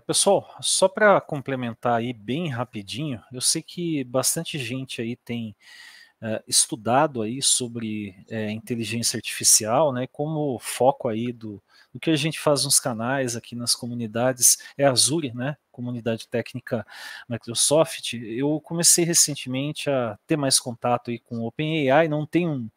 pessoal, só para complementar aí bem rapidinho, eu sei que bastante gente aí tem é, estudado aí sobre é, inteligência artificial, né, como foco aí do, o que a gente faz nos canais aqui nas comunidades é Azure, né? Comunidade técnica Microsoft. Eu comecei recentemente a ter mais contato aí com OpenAI, não tenho um,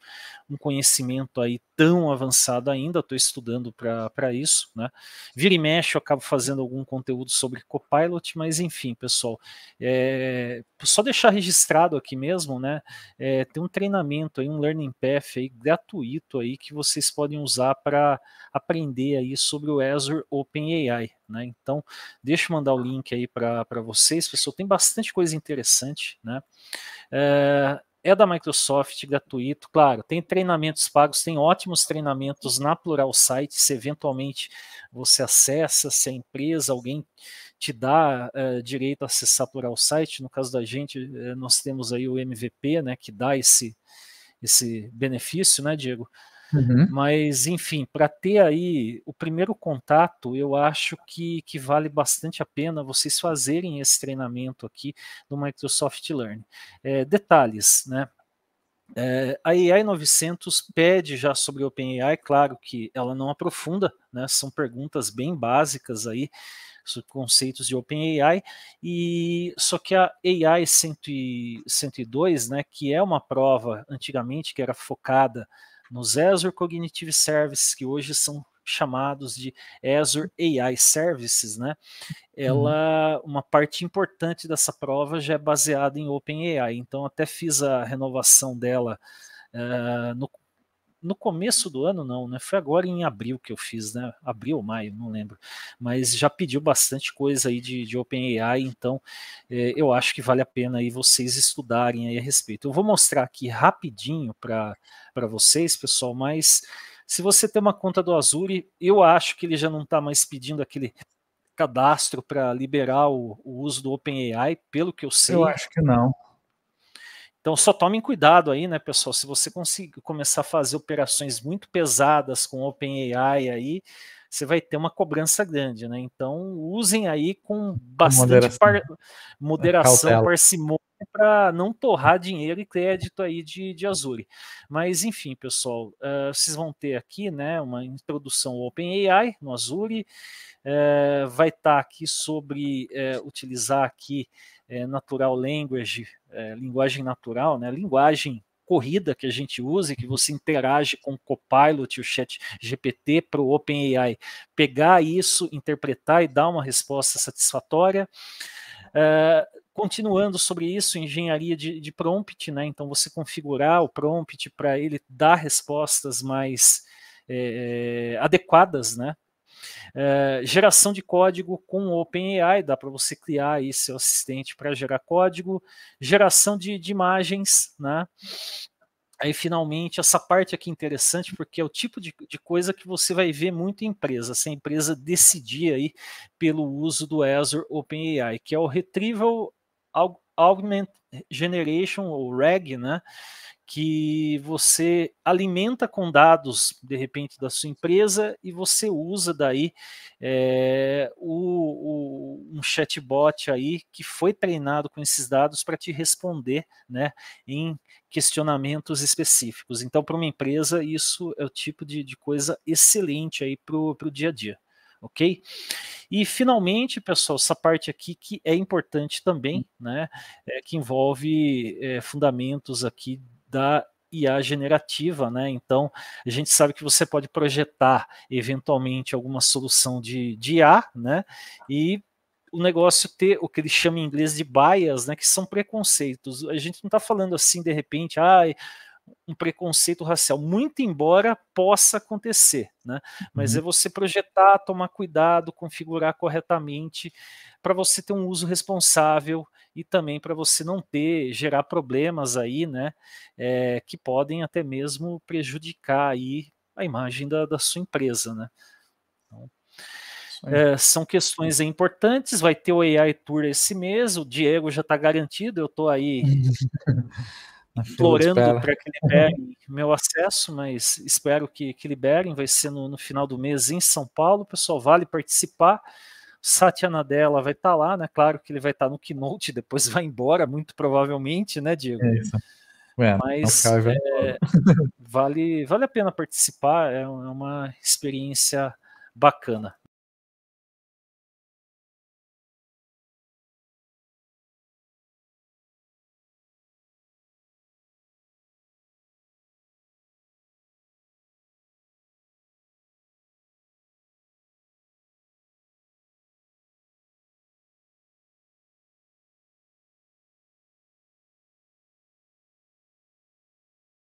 um conhecimento aí tão avançado ainda, estou estudando para isso, né? Vira e mexe, eu acabo fazendo algum conteúdo sobre Copilot, mas enfim, pessoal, é, só deixar registrado aqui mesmo, né? É, tem um treinamento aí, um Learning Path aí gratuito aí que vocês podem usar para aprender aprender aí sobre o Azure OpenAI. Né? Então, deixa eu mandar o link aí para vocês, pessoal. Tem bastante coisa interessante. Né? É, é da Microsoft, gratuito, claro, tem treinamentos pagos, tem ótimos treinamentos na Plural Site, se eventualmente você acessa, se a empresa, alguém te dá é, direito a acessar Plural Site, no caso da gente, é, nós temos aí o MVP, né, que dá esse, esse benefício, né, Diego? Uhum. Mas, enfim, para ter aí o primeiro contato, eu acho que, que vale bastante a pena vocês fazerem esse treinamento aqui do Microsoft Learn. É, detalhes, né? É, a AI 900 pede já sobre OpenAI, claro que ela não aprofunda, né, são perguntas bem básicas aí sobre conceitos de OpenAI, e só que a AI 100, 102, né, que é uma prova antigamente que era focada nos Azure Cognitive Services, que hoje são chamados de Azure AI Services, né? Ela, uhum. uma parte importante dessa prova já é baseada em OpenAI. Então, até fiz a renovação dela uh, no no começo do ano não, né? Foi agora em abril que eu fiz, né? Abril ou maio, não lembro. Mas já pediu bastante coisa aí de, de OpenAI, então é, eu acho que vale a pena aí vocês estudarem aí a respeito. Eu vou mostrar aqui rapidinho para vocês, pessoal, mas se você tem uma conta do Azure, eu acho que ele já não está mais pedindo aquele cadastro para liberar o, o, uso do OpenAI, pelo que eu sei. Eu acho que não. Então só tomem cuidado aí, né, pessoal? Se você conseguir começar a fazer operações muito pesadas com OpenAI aí, você vai ter uma cobrança grande, né? Então usem aí com bastante moderação, par... moderação é, parcimônia para não torrar dinheiro e crédito aí de, de Azure. Mas enfim, pessoal, uh, vocês vão ter aqui, né, uma introdução ao OpenAI no Azure, uh, vai estar tá aqui sobre uh, utilizar aqui natural language, linguagem natural, né, linguagem corrida que a gente usa e que você interage com o Copilot o Chat GPT para o OpenAI, pegar isso, interpretar e dar uma resposta satisfatória. Uh, continuando sobre isso, engenharia de, de, prompt, né? Então você configurar o prompt para ele dar respostas mais é, adequadas, né? É, geração de código com OpenAI, dá para você criar aí seu assistente para gerar código. Geração de, de imagens, né? Aí, finalmente, essa parte aqui é interessante, porque é o tipo de, de, coisa que você vai ver muito em empresa, se a empresa decidir aí pelo uso do Azure OpenAI, que é o Retrieval algo Augment Generation, ou RAG, né? que você alimenta com dados, de repente, da sua empresa e você usa daí é, o, o, um chatbot aí que foi treinado com esses dados para te responder né, em questionamentos específicos. Então, para uma empresa, isso é o tipo de, de coisa excelente aí para o dia a dia ok? E finalmente, pessoal, essa parte aqui que é importante também, hum. né? É, que envolve é, fundamentos aqui da IA generativa, né? Então, a gente sabe que você pode projetar eventualmente alguma solução de, de IA, né? E o negócio ter o que eles chamam em inglês de bias, né? Que são preconceitos. A gente não está falando assim de repente, ai. Ah, um preconceito racial, muito embora possa acontecer, né? Mas uhum. é você projetar, tomar cuidado, configurar corretamente para você ter um uso responsável e também para você não ter gerar problemas aí, né? É, que podem até mesmo prejudicar aí a imagem da, da sua empresa, né? Então, é, são questões importantes. Vai ter o AI Tour esse mês. O Diego já está garantido. Eu estou aí implorando para que liberem meu acesso, mas espero que, que liberem. Vai ser no, no, final do mês em São Paulo. Pessoal, vale participar. Satya Nadella vai estar tá lá, né? Claro que ele vai estar tá no keynote, depois vai embora, muito provavelmente, né, Diego? É isso. Bueno, é, é mas é, vale, vale a pena participar, é, é uma experiência bacana.